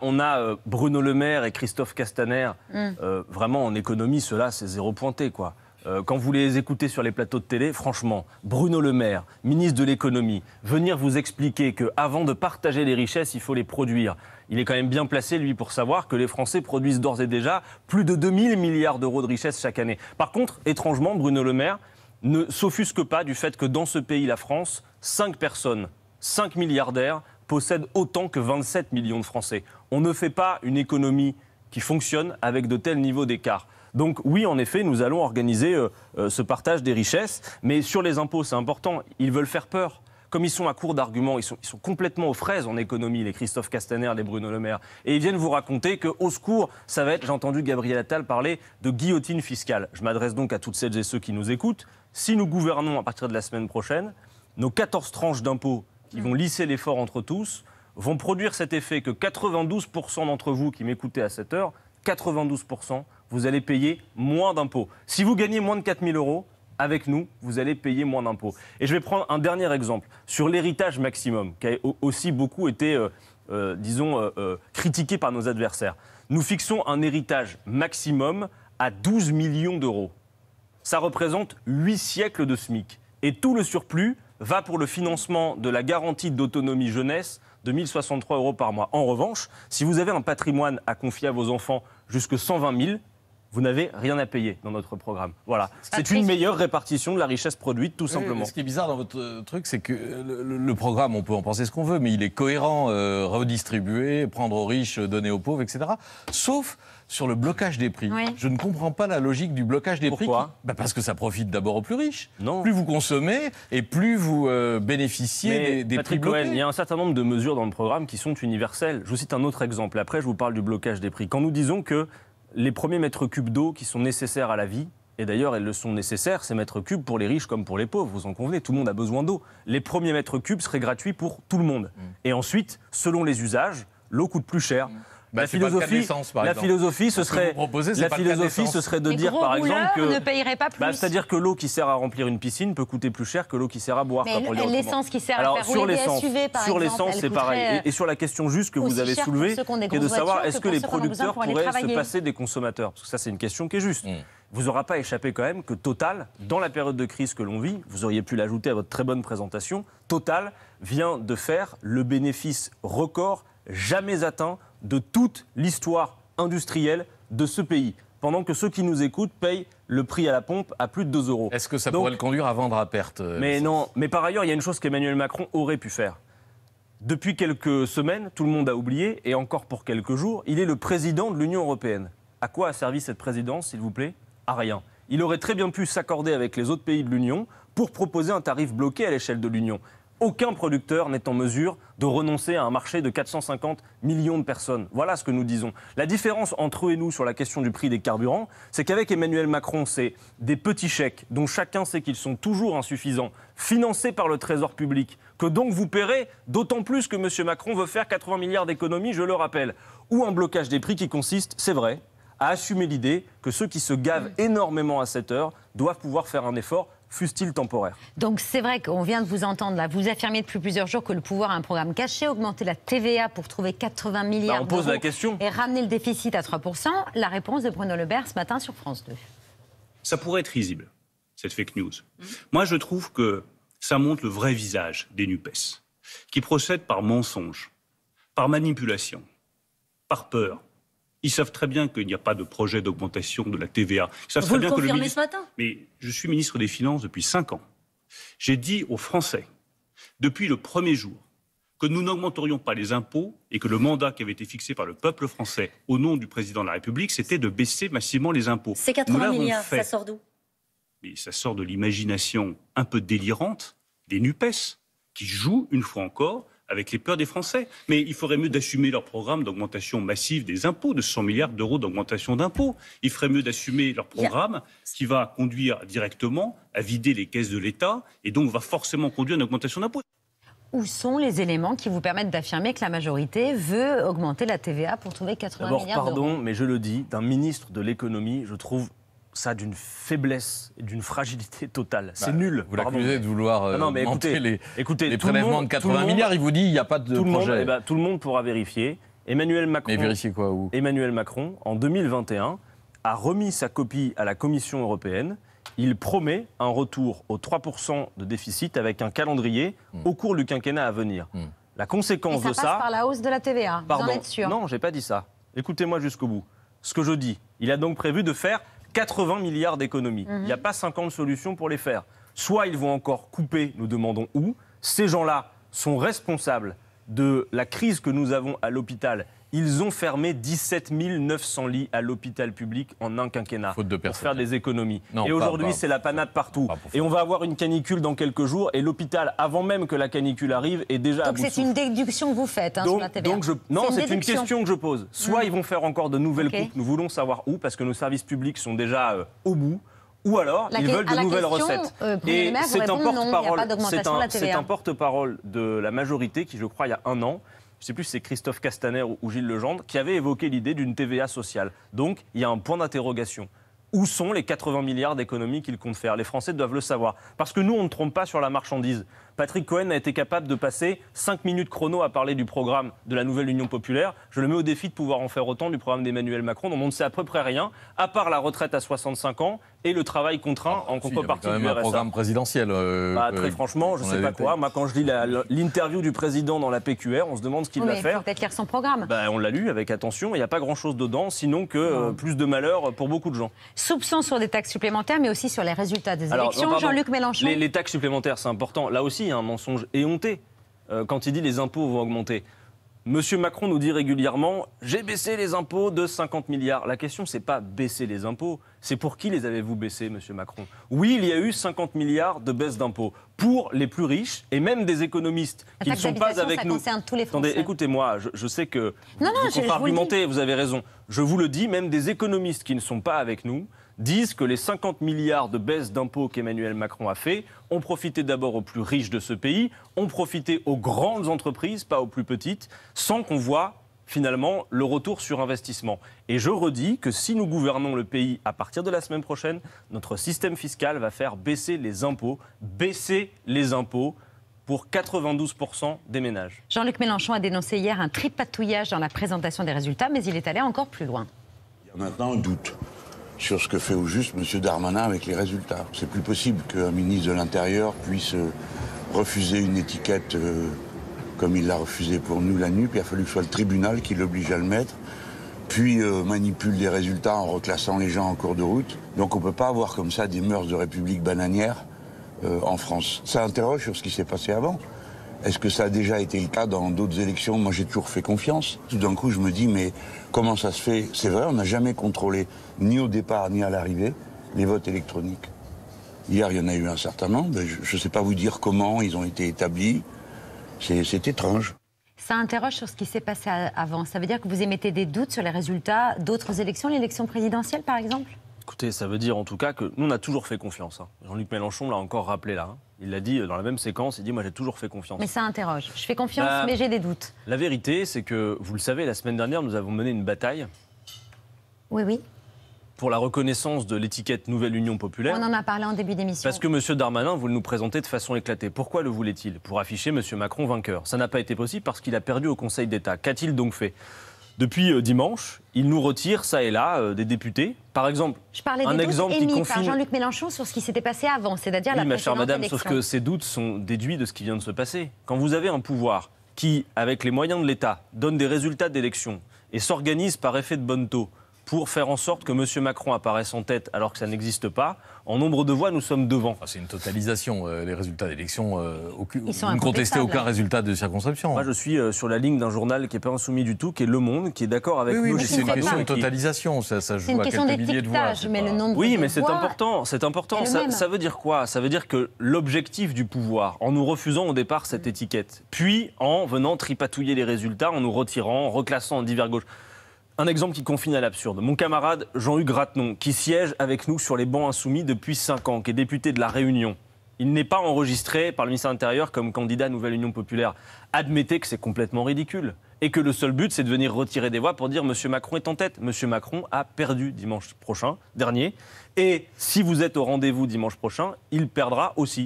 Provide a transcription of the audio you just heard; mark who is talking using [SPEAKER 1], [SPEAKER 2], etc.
[SPEAKER 1] On a euh, Bruno Le Maire et Christophe Castaner. Mm. Euh, vraiment, en économie, cela c'est zéro pointé, quoi. Euh, quand vous les écoutez sur les plateaux de télé, franchement, Bruno Le Maire, ministre de l'économie, venir vous expliquer que avant de partager les richesses, il faut les produire. Il est quand même bien placé, lui, pour savoir que les Français produisent d'ores et déjà plus de 2000 milliards d'euros de richesses chaque année. Par contre, étrangement, Bruno Le Maire ne s'offusque pas du fait que dans ce pays, la France, 5 personnes, 5 milliardaires, possède autant que 27 millions de Français. On ne fait pas une économie qui fonctionne avec de tels niveaux d'écart. Donc oui, en effet, nous allons organiser euh, euh, ce partage des richesses, mais sur les impôts, c'est important, ils veulent faire peur. Comme ils sont à court d'arguments, ils sont, ils sont, complètement aux fraises en économie, les Christophe Castaner, les Bruno Le Maire. Et ils viennent vous raconter que, au secours, ça va être, j'ai entendu Gabriel Attal parler de guillotine fiscale. Je m'adresse donc à toutes celles et ceux qui nous écoutent. Si nous gouvernons à partir de la semaine prochaine, nos 14 tranches d'impôts ils vont lisser l'effort entre tous, vont produire cet effet que 92% d'entre vous qui m'écoutez à cette heure, 92%, vous allez payer moins d'impôts. Si vous gagnez moins de 4 000 euros, avec nous, vous allez payer moins d'impôts. Et je vais prendre un dernier exemple sur l'héritage maximum, qui a aussi beaucoup été, euh, euh, disons, euh, critiqué par nos adversaires. Nous fixons un héritage maximum à 12 millions d'euros. Ça représente 8 siècles de SMIC. Et tout le surplus, va pour le financement de la garantie d'autonomie jeunesse de 1063 euros par mois. En revanche, si vous avez un patrimoine à confier à vos enfants jusque 120 000, vous n'avez rien à payer dans notre programme. Voilà. C'est une meilleure répartition de la richesse produite, tout simplement. ce qui est bizarre dans votre euh, truc, c'est que euh, le, programme, on peut en penser ce qu'on veut, mais il est cohérent, euh, redistribuer, prendre aux riches, donner aux pauvres, etc. Sauf sur le blocage des prix. Je ne comprends pas la logique du blocage des prix. Pourquoi bah, Parce que ça profite d'abord aux plus riches. Non. Plus vous consommez et plus vous bénéficiez des, des prix Cohen, il y a un certain nombre de mesures dans le programme qui sont universelles. Je vous cite un autre exemple. Après, je vous parle du blocage des prix. Quand nous disons que les premiers mètres cubes d'eau qui sont nécessaires à la vie, et d'ailleurs elles le sont nécessaires, ces mètres cubes pour les riches comme pour les pauvres, vous en convenez, tout le monde a besoin d'eau. Les premiers mètres cubes seraient gratuits pour tout le monde. Mm. Et ensuite, selon les usages, l'eau coûte plus cher. Mm. Bah, la philosophie, la philosophie, ce serait, la philosophie, ce serait de dire, par exemple, que ne pas bah, c'est-à-dire que l'eau qui sert à remplir une piscine peut coûter plus cher que l'eau qui sert à boire. Mais l'essence qui sert à faire rouler par Sur l'essence, c'est pareil. Et, sur la question juste que vous avez soulevée, qui est de savoir est-ce que les producteurs pourraient se passer des consommateurs, parce que ça, c'est une question qui est juste mm. vous n'aurez pas échappé quand même que Total, dans la période de crise que l'on vit, vous auriez pu l'ajouter à votre très bonne présentation, Total vient de faire le bénéfice record jamais atteint de toute l'histoire industrielle de ce pays, pendant que ceux qui nous écoutent payent le prix à la pompe à plus de 2 euros. Est-ce que ça pourrait le conduire à vendre à perte euh, Mais non, mais par ailleurs, il y a une chose qu'Emmanuel Macron aurait pu faire. Depuis quelques semaines, tout le monde a oublié, et encore pour quelques jours, il est le président de l'Union européenne. À quoi a servi cette présidence, s'il vous plaît À rien. Il aurait très bien pu s'accorder avec les autres pays de l'Union pour proposer un tarif bloqué à l'échelle de l'Union aucun producteur n'est en mesure de renoncer à un marché de 450 millions de personnes. Voilà ce que nous disons. La différence entre eux et nous sur la question du prix des carburants, c'est qu'avec Emmanuel Macron, c'est des petits chèques dont chacun sait qu'ils sont toujours insuffisants, financés par le Trésor public, que donc vous paierez, d'autant plus que M. Macron veut faire 80 milliards d'économies, je le rappelle, ou un blocage des prix qui consiste, c'est vrai, à assumer l'idée que ceux qui se gavent énormément à cette heure doivent pouvoir faire un effort fût-il temporaire.
[SPEAKER 2] Donc c'est vrai qu'on vient de vous entendre là. Vous affirmez depuis plusieurs jours que le pouvoir a un programme caché, augmenter la TVA pour trouver 80 bah, milliards et ramener le déficit à 3%. La réponse de Bruno Le ce matin sur France 2.
[SPEAKER 1] Ça pourrait être risible, cette fake news. Moi, je trouve que ça montre le vrai visage des NUPES, qui procèdent par mensonge, par manipulation, par peur, ils savent très bien qu'il n'y a pas de projet d'augmentation de la TVA. Ils le bien que ce matin Mais je suis ministre des Finances depuis cinq ans. J'ai dit aux Français, depuis le premier jour, que nous n'augmenterions pas les impôts et que le mandat qui avait été fixé par le peuple français au nom du président de la République, c'était de baisser massivement les impôts. C'est 80 milliards, ça sort d'où Mais ça sort de l'imagination un peu délirante des NUPES, qui jouent, une fois encore, avec les peurs des Français. Mais il faudrait mieux d'assumer leur programme d'augmentation massive des impôts, de 100 milliards d'euros d'augmentation d'impôts. Il ferait mieux d'assumer leur programme qui va conduire directement à vider les caisses de l'État et donc va forcément conduire à une augmentation d'impôts.
[SPEAKER 2] Où sont les éléments qui vous permettent d'affirmer que la majorité veut augmenter la TVA pour trouver 80 milliards d'euros
[SPEAKER 1] pardon, mais je le dis, d'un ministre de l'économie, je trouve ça d'une faiblesse d'une fragilité totale. c'est bah, nul. Vous l'accusez de vouloir ah euh, mais les, les prélèvements de 80 milliards. Il vous dit il n'y a pas de tout projet. Le monde, eh ben, tout le monde pourra vérifier. Emmanuel Macron, mais quoi, Emmanuel Macron, en 2021, a remis sa copie à la Commission européenne. Il promet un retour aux 3% de déficit avec un calendrier hmm. au cours du quinquennat à venir. Hmm. La conséquence ça de passe ça. par
[SPEAKER 2] la hausse de la TVA, Pardon. vous en êtes sûr
[SPEAKER 1] Non, j'ai pas dit ça. Écoutez-moi jusqu'au bout. Ce que je dis, il a donc prévu de faire 80 milliards d'économies. Il n'y a mhm. pas 50 solutions pour les faire. Soit ils vont encore couper, nous demandons où. Ces gens-là sont responsables de la crise que nous avons à l'hôpital, ils ont fermé 17 900 lits à l'hôpital public en un quinquennat pour faire des économies. et aujourd'hui, c'est la panade partout. et on va avoir une canicule dans quelques jours. Et l'hôpital, avant même que la canicule arrive, est déjà donc à c'est
[SPEAKER 2] une déduction que vous faites hein, sur la TVA. non, c'est une, question
[SPEAKER 1] que je pose. Soit hmm. ils vont faire encore de nouvelles coupes. Nous voulons savoir où, parce que nos services publics sont déjà euh, au bout ou alors ils veulent de nouvelles recettes. Euh, et c'est un porte-parole, de la majorité qui, je crois, il y a un an, je ne sais plus si c'est Christophe Castaner ou Gilles Legendre, qui avait évoqué l'idée d'une TVA sociale. Donc, il y a un point d'interrogation. Où sont les 80 milliards d'économies qu'ils comptent faire Les Français doivent le savoir. Parce que nous, on ne trompe pas sur la marchandise. Patrick Cohen a été capable de passer 5 minutes chrono à parler du programme de la nouvelle Union populaire. Je le mets au défi de pouvoir en faire autant du programme d'Emmanuel Macron, dont on ne sait à peu près rien, à part la retraite à 65 ans et le travail contraint ah, en contrepartie programme présidentiel. Euh, bah, très euh, franchement, je ne sais pas quoi. Moi, quand je lis l'interview du président dans la PQR, on se demande ce qu'il va faire.
[SPEAKER 2] Peut-être lire son programme.
[SPEAKER 1] Bah, on l'a lu avec attention. Il n'y a pas grand-chose dedans, sinon que euh, plus de malheur pour beaucoup de gens.
[SPEAKER 2] Soupçons sur des taxes supplémentaires, mais aussi sur les résultats des élections. Jean-Luc Mélenchon. Les,
[SPEAKER 1] les, taxes supplémentaires, c'est important. Là aussi, un mensonge éhonté quand il dit les impôts vont augmenter. Monsieur Macron nous dit régulièrement j'ai baissé les impôts de 50 milliards. La question, c'est pas baisser les impôts, c'est pour qui les avez-vous baissés, Monsieur Macron Oui, il y a eu 50 milliards de baisse d'impôts pour les plus riches et même des économistes qui ne sont pas avec nous. Attendez, écoutez-moi, je, sais que vous, vous, vous, avez raison. Je vous le dis, même des économistes qui ne sont pas avec nous disent que les 50 milliards de baisse d'impôts qu'Emmanuel Macron a fait ont profité d'abord aux plus riches de ce pays, ont profité aux grandes entreprises, pas aux plus petites, sans qu'on voit finalement le retour sur investissement. Et je redis que si nous gouvernons le pays à partir de la semaine prochaine, notre système fiscal va faire baisser les impôts, baisser les impôts pour 92% des ménages.
[SPEAKER 2] Jean-Luc Mélenchon a dénoncé hier un tripatouillage dans la présentation des résultats, mais il est allé encore plus loin.
[SPEAKER 1] Il y a maintenant un doute sur ce que fait au juste M. Darmanin avec les résultats. C'est plus possible qu'un ministre de l'Intérieur puisse euh, refuser une étiquette euh, comme il l'a refusée pour nous la nuit, il a fallu que ce soit le tribunal qui l'oblige à le mettre, puis euh, manipule les résultats en reclassant les gens en cours de route. Donc on ne peut pas avoir comme ça des mœurs de république bananière en France. Ça interroge sur ce qui s'est passé avant. Est-ce que ça a déjà été le cas dans d'autres élections Moi, j'ai toujours fait confiance. Tout d'un coup, je me dis, mais comment ça se fait C'est vrai, on n'a jamais contrôlé, ni au départ, ni à l'arrivée, les votes électroniques. Hier, il y en a eu un certain nombre. Je ne sais pas vous dire comment ils ont été établis. C'est étrange.
[SPEAKER 2] Ça interroge sur ce qui s'est passé avant. Ça veut dire que vous émettez des doutes sur les résultats d'autres élections, l'élection présidentielle par exemple
[SPEAKER 1] Écoutez, ça veut dire en tout cas que nous, on a toujours fait confiance. Hein. Jean-Luc Mélenchon l'a encore rappelé là. Hein. Il l'a dit dans la même séquence, il dit Moi j'ai toujours fait confiance. Mais ça
[SPEAKER 2] interroge. Je fais confiance, bah, mais j'ai des doutes.
[SPEAKER 1] La vérité, c'est que, vous le savez, la semaine dernière, nous avons mené une bataille. Oui, oui. Pour la reconnaissance de l'étiquette Nouvelle Union Populaire. On en
[SPEAKER 2] a parlé en début d'émission.
[SPEAKER 1] Parce que M. Darmanin, vous le nous présenter de façon éclatée. Pourquoi le voulait-il Pour afficher M. Macron vainqueur. Ça n'a pas été possible parce qu'il a perdu au Conseil d'État. Qu'a-t-il donc fait depuis euh, dimanche, il nous retire ça et là euh, des députés. Par exemple, je parlais des exemple émis qui par Jean-Luc
[SPEAKER 2] Mélenchon sur ce qui s'était passé avant, c'est-à-dire oui, la ma chère madame, sauf que
[SPEAKER 1] ces doutes sont déduits de ce qui vient de se passer. Quand vous avez un pouvoir qui, avec les moyens de l'État, donne des résultats d'élections et s'organise par effet de bonne taux, pour faire en sorte que M. Macron apparaisse en tête alors que ça n'existe pas. En nombre de voix, nous sommes devant. Ah, c'est une totalisation. Euh, les résultats d'élection, euh, vous ne contestez aucun résultat de circonscription. Moi, je suis euh, sur la ligne d'un journal qui n'est pas insoumis du tout, qui est Le Monde, qui est d'accord avec nous. c'est une question de totalisation. Ça, joue à quelques milliers de voix.
[SPEAKER 2] oui, mais c'est important.
[SPEAKER 1] C'est important. Ça, veut dire quoi Ça veut dire que l'objectif du pouvoir, en nous refusant au départ cette étiquette, puis en venant tripatouiller les résultats, en nous retirant, en reclassant en divers gauches... Un exemple qui confine à l'absurde. Mon camarade Jean-Hugues Rattenon, qui siège avec nous sur les bancs insoumis depuis 5 ans, qui est député de La Réunion. Il n'est pas enregistré par le ministère de l'Intérieur comme candidat à Nouvelle Union Populaire. Admettez que c'est complètement ridicule. Et que le seul but, c'est de venir retirer des voix pour dire M. Macron est en tête. Monsieur Macron a perdu dimanche prochain, dernier. Et si vous êtes au rendez-vous dimanche prochain, il perdra aussi.